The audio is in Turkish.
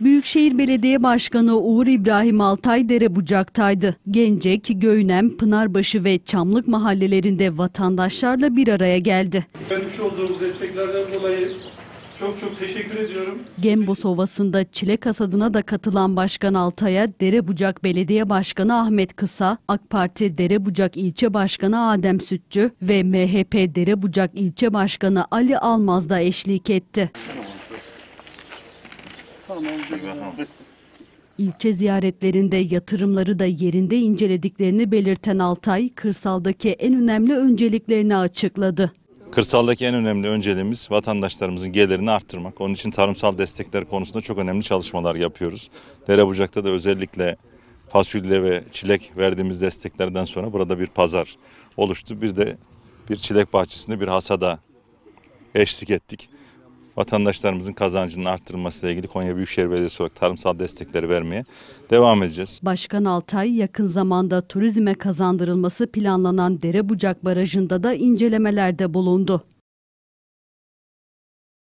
Büyükşehir Belediye Başkanı Uğur İbrahim Altay dere bucaktaydı. Gencek, Göynem, Pınarbaşı ve Çamlık mahallelerinde vatandaşlarla bir araya geldi. Vermiş olduğumuz desteklerden dolayı çok çok teşekkür ediyorum. Gembos Ovası'nda çile kasadına da katılan Başkan Altay'a Derebucak Belediye Başkanı Ahmet Kısa, AK Parti Derebucak İlçe Başkanı Adem Sütçü ve MHP Derebucak İlçe Başkanı Ali Almaz da eşlik etti. İlçe ziyaretlerinde yatırımları da yerinde incelediklerini belirten Altay, kırsaldaki en önemli önceliklerini açıkladı. Kırsaldaki en önemli önceliğimiz vatandaşlarımızın gelirini arttırmak. Onun için tarımsal destekler konusunda çok önemli çalışmalar yapıyoruz. Derebucak'ta da özellikle fasulye ve çilek verdiğimiz desteklerden sonra burada bir pazar oluştu. Bir de bir çilek bahçesinde bir hasada eşlik ettik vatandaşlarımızın kazancının arttırılmasıyla ilgili Konya Büyükşehir Belediyesi olarak tarımsal destekleri vermeye devam edeceğiz. Başkan Altay yakın zamanda turizme kazandırılması planlanan Derebucak Barajı'nda da incelemelerde bulundu.